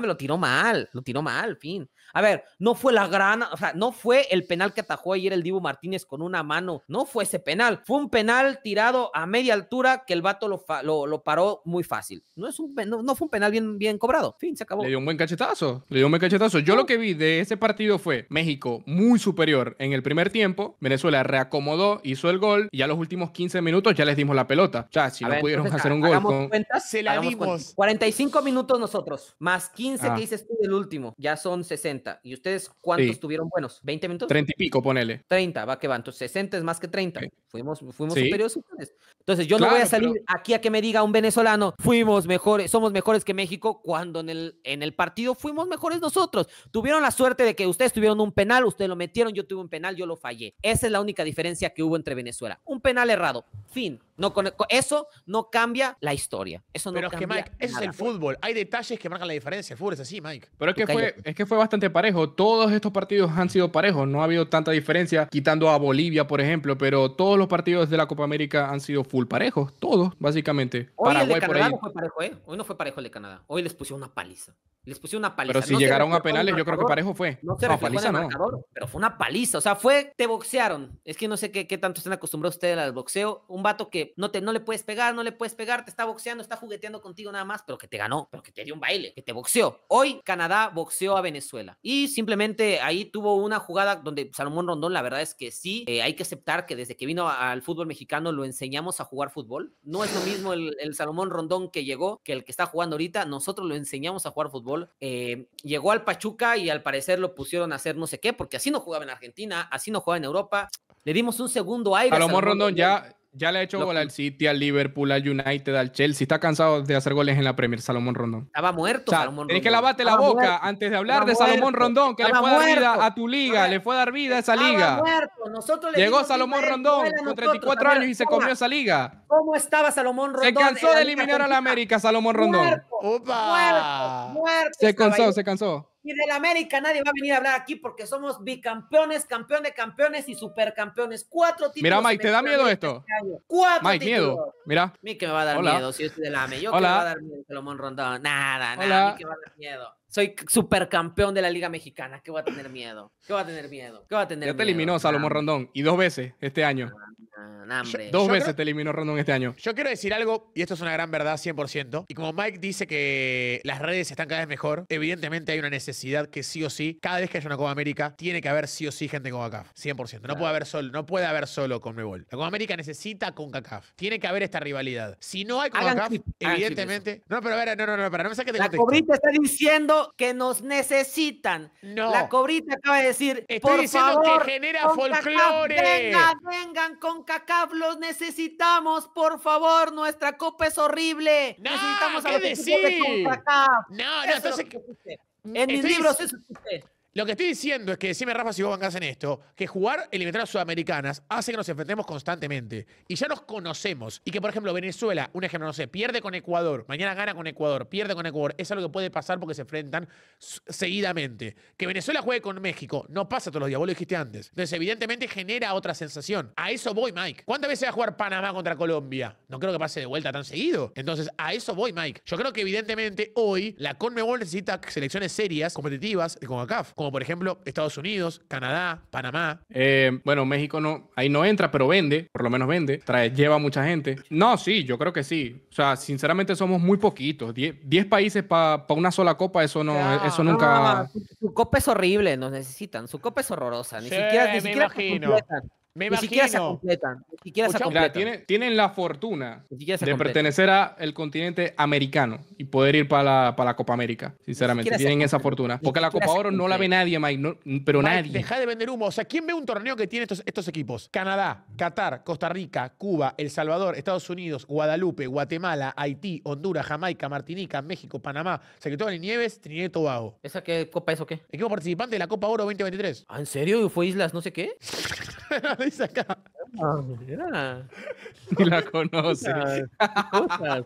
me lo tiró mal, lo tiró mal, fin. A ver, no fue la gran, o sea, no fue el penal que atajó ayer el Divo Martínez con una mano, no fue ese penal, fue un penal tirado a media altura que el vato lo, paró muy fácil. No, es un, fue un penal bien, bien cobrado, fin, se acabó. Le dio un buen cachetazo, le dio un buen cachetazo. Yo lo que vi de ese partido fue México muy superior en el primer tiempo, Venezuela reacomodó, hizo el gol y a los últimos 15 minutos ya les dimos la pelota. Ya, si no pudieron hacer un gol. se la dimos. 45 minutos nosotros, más 15 ah. que dices tú del último, ya son 60. ¿Y ustedes cuántos tuvieron buenos? ¿20 minutos? 30 y pico, ponele. 30, va que va. Entonces 60 es más que 30. Fuimos, fuimos superiores. Entonces yo no voy a salir aquí a que me diga un venezolano, fuimos mejores, somos mejores que México, cuando en el, en el partido fuimos mejores nosotros. Tuvieron la suerte de que ustedes tuvieron un penal, ustedes lo metieron, yo tuve un penal, yo lo fallé. Esa es la única diferencia que hubo entre Venezuela. Un penal errado. Fin. No, con, eso no cambia la historia. Eso no Pero es que, Mike, ese es el fútbol. Hay detalles que marcan la diferencia. El fútbol es así, Mike. Pero es que, fue, es que fue bastante parejo. Todos estos partidos han sido parejos, no ha habido tanta diferencia, quitando a Bolivia, por ejemplo, pero todos los partidos de la Copa América han sido full parejos, todos, básicamente. Paraguay por fue parejo, ¿eh? Hoy no fue parejo el de Canadá. Hoy les pusieron una paliza. Les pusieron una paliza. Pero si llegaron a penales, yo creo que parejo fue. No se no, paliza no. pero fue una paliza. O sea, fue, te boxearon. Es que no sé qué, qué tanto están acostumbrados ustedes al boxeo. Un vato que no, te, no le puedes pegar, no le puedes pegar, te está boxeando, está jugueteando contigo nada más, pero que te ganó, pero que te dio un baile, que te boxeó. Hoy Canadá boxeó a Venezuela. Y simplemente ahí tuvo una jugada donde Salomón Rondón, la verdad es que sí, eh, hay que aceptar que desde que vino al fútbol mexicano lo enseñamos a jugar fútbol. No es lo mismo el Salomón Rondón que llegó que el que está jugando ahorita. Nosotros lo enseñamos a jugar fútbol. Eh, llegó al Pachuca y al parecer lo pusieron a hacer no sé qué, porque así no jugaba en Argentina, así no jugaba en Europa. Le dimos un segundo aire. ya, ya le ha hecho gol al City, al Liverpool, al United, al Chelsea. Está cansado de hacer goles en la Premier, Salomón Rondón. Estaba muerto, Salomón Rondón. que lavarte la boca antes de hablar de Salomón Rondón, que le fue a dar vida a tu liga, le fue a dar vida a esa liga. Nosotros Llegó Salomón Rondón con 34 años y se comió esa liga. ¿Cómo estaba Salomón Rondón? Se cansó de eliminar a la América, Salomón Rondón. muerto, se cansó, se cansó. Y del América nadie va a venir a hablar aquí porque somos bicampeones, campeón de campeones y supercampeones. Cuatro títulos. Mira, Mike, ¿te da miedo esto? Este Cuatro Mike, miedo. Mira. A mí que me va a dar miedo si usted del AME. Yo que me va a dar miedo, Salomón Rondón. Nada, nada. A mí que va a dar miedo. Soy supercampeón de la Liga Mexicana. ¿Qué va a tener miedo? ¿Qué va a tener miedo? ¿Qué va a tener miedo? Ya te eliminó Salomón Rondón y dos veces este año dos veces te eliminó rondón este año. Yo quiero decir algo, y esto es una gran verdad, 100%. Y como Mike dice que las redes están cada vez mejor, evidentemente hay una necesidad que sí o sí, cada vez que haya una Copa América, tiene que haber sí o sí gente con CACAF. 100%. No, puede haber solo, no puede haber solo con Mebol. La Copa América necesita con CACAF. Tiene que haber esta rivalidad. Si no hay con CACAF, evidentemente. Ah, no, pero a ver, no, no, no, no me saques de La cobrita está diciendo que nos necesitan. No. La cobrita acaba de decir. Estoy por favor, que genera folclore. Vengan, vengan con CONCACAF necesitamos, por favor. Nuestra copa es horrible. No, necesitamos a los No, no, entonces. Mm, en mis libros eso lo que estoy diciendo es que, decime Rafa si vos bancás en esto, que jugar eliminatorias sudamericanas hace que nos enfrentemos constantemente y ya nos conocemos. Y que, por ejemplo, Venezuela, un ejemplo, no sé, pierde con Ecuador, mañana gana con Ecuador, pierde con Ecuador. Es algo que puede pasar porque se enfrentan seguidamente. Que Venezuela juegue con México, no pasa todos los días, vos lo dijiste antes. Entonces, evidentemente genera otra sensación. A eso voy, Mike. ¿Cuántas veces va a jugar Panamá contra Colombia? No creo que pase de vuelta tan seguido. Entonces, a eso voy, Mike. Yo creo que, evidentemente, hoy la Conmebol necesita selecciones serias, competitivas, de CAF como por ejemplo Estados Unidos, Canadá, Panamá. Eh, bueno, México no, ahí no entra, pero vende, por lo menos vende, trae, lleva mucha gente. No, sí, yo creo que sí. O sea, sinceramente somos muy poquitos. Diez países para una sola copa, eso no, eso nunca. su, copa es horrible, nos necesitan. Su copa es horrorosa. Ni siquiera, ni imagino ni siquiera se completan. se tienen, la fortuna de pertenecer al continente americano y poder ir para la, para la Copa América. Sinceramente, tienen esa fortuna. Porque la Copa Oro no la ve nadie, Mike, no, pero nadie. Deja de vender humo. O sea, ¿quién ve un torneo que tiene estos, estos equipos? Canadá, Qatar, Costa Rica, Cuba, El Salvador, Estados Unidos, Guadalupe, Guatemala, Haití, Honduras, Jamaica, Martinica, México, Panamá, Secretario de Nieves, Trinidad y Tobago. ¿Esa qué copa es o qué? Equipo participante de la Copa Oro 2023. Ah, ¿En serio? ¿Fue Islas no sé qué? dice acá. Ah, mira. Ni la conoce. Cosas.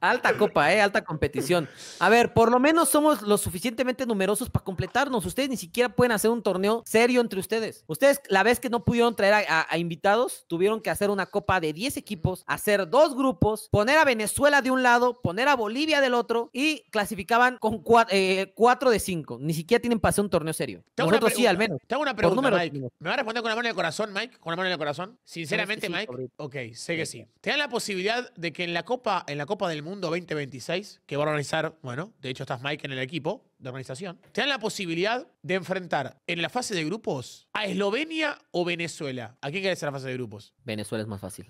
Alta copa, ¿eh? Alta competición. A ver, por lo menos somos lo suficientemente numerosos para completarnos. Ustedes ni siquiera pueden hacer un torneo serio entre ustedes. Ustedes, la vez que no pudieron traer a, invitados, tuvieron que hacer una copa de 10 equipos, hacer dos grupos, poner a Venezuela de un lado, poner a Bolivia del otro y clasificaban con 4 eh, de 5. Ni siquiera tienen para hacer un torneo serio. Nosotros sí, al menos. Tengo una pregunta, Mike. ¿Me va a responder con la mano en el corazón, Mike? ¿Con la mano en el corazón? Sinceramente, Mike. Ok, sé que sí. Tengan la posibilidad de que en la Copa, en la Copa del Mundo 2026 que va a organizar, bueno, de hecho estás Mike en el equipo de organización, te dan la posibilidad de enfrentar en la fase de grupos a Eslovenia o Venezuela. ¿A quién quieres en la fase de grupos? Venezuela es más fácil.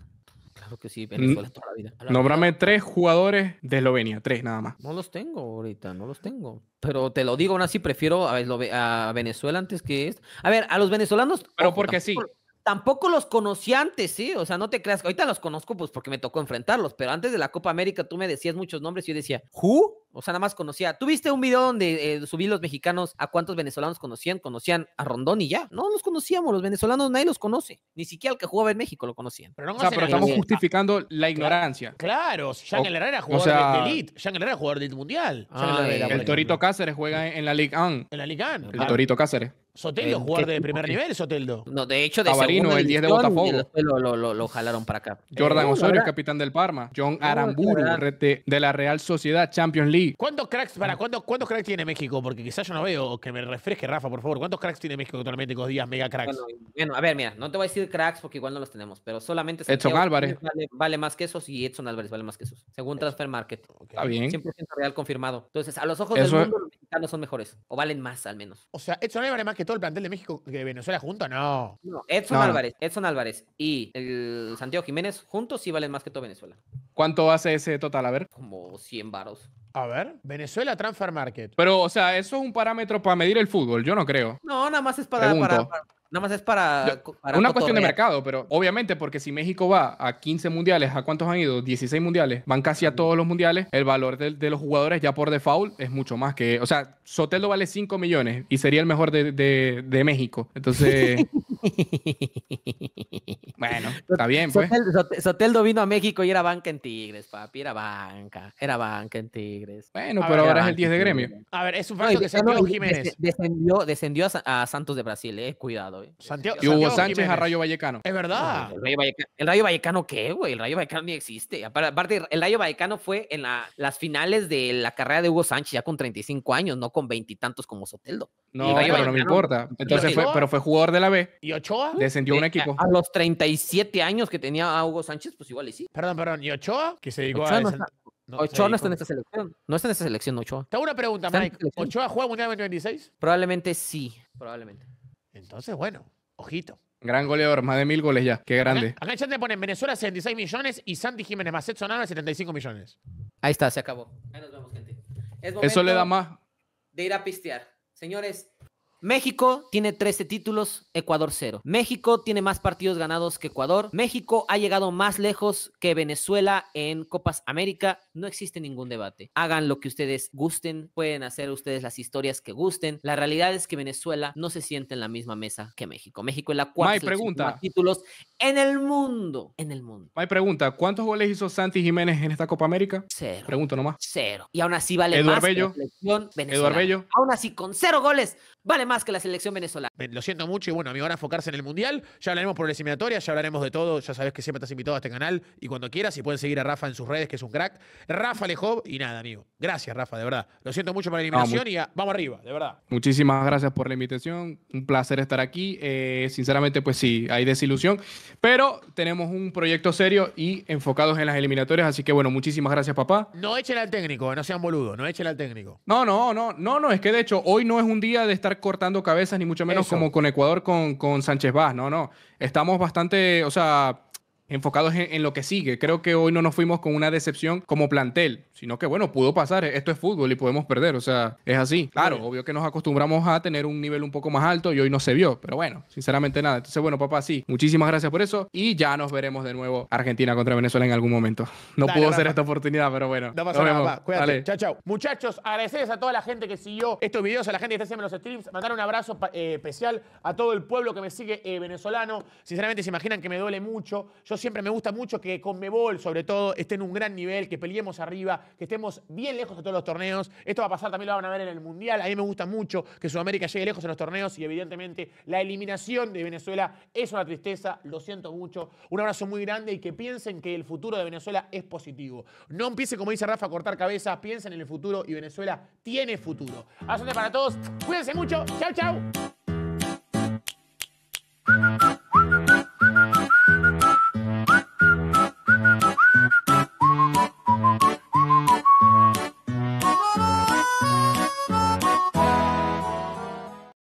Claro que sí, Venezuela toda la vida. tres jugadores de Eslovenia, tres nada más. No los tengo ahorita, no los tengo. Pero te lo digo aún así, prefiero a, Venezuela antes que... A ver, a los venezolanos... Pero porque sí tampoco los conocí antes, ¿sí? O sea, no te creas, ahorita los conozco pues porque me tocó enfrentarlos, pero antes de la Copa América tú me decías muchos nombres y yo decía, ¿who? O sea, nada más conocía. ¿Tuviste un video donde eh, subí los mexicanos a cuántos venezolanos conocían? Conocían a Rondón y ya. No los conocíamos, los venezolanos nadie los conoce. Ni siquiera el que jugaba en México lo conocían. o sea, pero estamos justificando ah, la ignorancia. Claro, Shangel Herrera jugador en de, Elite. Shangel Herrera jugador de Mundial. Ah, el, Torito Cáceres juega en, la Liga 1. En la Liga 1. El Torito Cáceres. Soteldo, jugador de primer nivel, Soteldo. No, de hecho, de Avarino el 10 de Botafogo. Lo, jalaron para acá. Jordan eh, Osorio, capitán del Parma. John Aramburu, de, de, la Real Sociedad Champions League. ¿Cuántos cracks, para, ah. ¿cuántos, ¿cuántos cracks tiene México? Porque quizás yo no veo, que me refresque, Rafa, por favor. ¿Cuántos cracks tiene México actualmente con días mega cracks? Bueno, a ver, mira, no te voy a decir cracks porque igual no los tenemos, pero solamente. Edson Álvarez. Vale, más que esos y Edson Álvarez vale más que esos, según Transfer Market. Está bien. 100% real confirmado. Entonces, a los ojos del mundo, los mexicanos son mejores, o valen más al menos. O sea, Edson Álvarez más que todo el plantel de México de Venezuela junto, no. Edson Álvarez, Edson Álvarez y el Santiago Jiménez juntos sí valen más que todo Venezuela. ¿Cuánto hace ese total? A ver. Como 100 baros. A ver, Venezuela Transfer Market. Pero, o sea, eso es un parámetro para medir el fútbol, yo no creo. No, nada más es para, nada más es para, una cuestión de mercado, pero obviamente porque si México va a 15 mundiales, ¿a cuántos han ido? 16 mundiales, van casi a todos los mundiales, el valor de los jugadores ya por default es mucho más que, o sea, Soteldo vale 5 millones y sería el mejor de, de, México. Entonces. bueno, está bien, pues. Soteldo, vino a México y era banca en Tigres, papi. Era banca. Era banca en Tigres. Bueno, pero ahora es el 10 de gremio. A ver, es un facto que que Santiago Jiménez. Descendió, descendió a, Santos de Brasil, eh. Cuidado, eh. Santiago, y Hugo Sánchez a Rayo Vallecano. Es verdad. El Rayo Vallecano, qué, güey? El Rayo Vallecano ni existe. Aparte, el Rayo Vallecano fue en las finales de la carrera de Hugo Sánchez ya con 35 años, no con veintitantos como Soteldo. No, pero no me importa. Pues, Entonces fue, pero fue jugador de la B. ¿Y Ochoa? Descendió un equipo. A, los 37 años que tenía a Hugo Sánchez, pues igual y sí. Perdón, perdón. ¿Y Ochoa? Que se llegó Ochoa no está, Ochoa no está en esta selección. No está en esta selección, Ochoa. Te hago una pregunta, Mike. ¿Ochoa juega Mundial 2026? Probablemente sí, probablemente. Entonces, bueno, ojito. Gran goleador, más de mil goles ya. Qué grande. Acá, en te ponen Venezuela 76 millones y Santi Jiménez Macet a 75 millones. Ahí está, se acabó. Ahí nos vemos, gente. Eso le da más, de ir a pistear. Señores, México tiene 13 títulos, Ecuador cero. México tiene más partidos ganados que Ecuador. México ha llegado más lejos que Venezuela en Copas América. No existe ningún debate. Hagan lo que ustedes gusten, pueden hacer ustedes las historias que gusten. La realidad es que Venezuela no se siente en la misma mesa que México. México es la cuarta más títulos en el mundo. En el mundo. Hay pregunta, ¿cuántos goles hizo Santi Jiménez en esta Copa América? Cero. Pregunto nomás. Cero. Y aún así vale más Bello. Eduardo Bello. Aún así con cero goles vale más que la selección venezolana. Lo siento mucho y bueno, amigo, ahora enfocarse en el Mundial. Ya hablaremos por las eliminatorias, ya hablaremos de todo. Ya sabes que siempre estás invitado a este canal y cuando quieras y pueden seguir a Rafa en sus redes, que es un crack. Rafa Lejob y nada, amigo. Gracias, Rafa, de verdad. Lo siento mucho por la eliminación y vamos arriba, de verdad. Muchísimas gracias por la invitación. Un placer estar aquí. Eh, sinceramente, pues sí, hay desilusión, pero tenemos un proyecto serio y enfocados en las eliminatorias. Así que bueno, muchísimas gracias, papá. No échele al técnico, no sean boludo. no échele al técnico. No, no, no, no, no, es que de hecho hoy no es un día de estar cortando cabezas, ni mucho menos como con Ecuador con, con Sánchez Vaz, no, no. Estamos bastante, o sea, enfocados en, lo que sigue. Creo que hoy no nos fuimos con una decepción como plantel, sino que bueno, pudo pasar, e-, esto es fútbol y podemos perder, o sea, es así. Claro, obvio que nos acostumbramos a tener un nivel un poco más alto y hoy no se vio, pero bueno, sinceramente nada. Entonces, bueno, papá, sí, muchísimas gracias por eso y ya nos veremos de nuevo Argentina contra Venezuela en algún momento. No pudo ser esta oportunidad, pero bueno. No pasa papá. Cuídate. Chao, chao. Muchachos, agradecerles a toda la gente que siguió estos videos, a la gente que está haciendo los streams, mandar un abrazo eh, especial a todo el pueblo que me sigue eh, venezolano. Sinceramente, se imaginan que me duele mucho. Yo siempre me gusta mucho que Conmebol sobre todo, esté en un gran nivel, que peleemos arriba, que estemos bien lejos de todos los torneos. Esto va a pasar, también lo van a ver en el Mundial. A mí me gusta mucho que Sudamérica llegue lejos en los torneos y evidentemente la eliminación de Venezuela es una tristeza. Lo siento mucho. Un abrazo muy grande y que piensen que el futuro de Venezuela es positivo. No empiecen, como dice Rafa, a cortar cabezas. Piensen en el futuro y Venezuela tiene futuro. Abrazote para todos. Cuídense mucho. Chao, chau.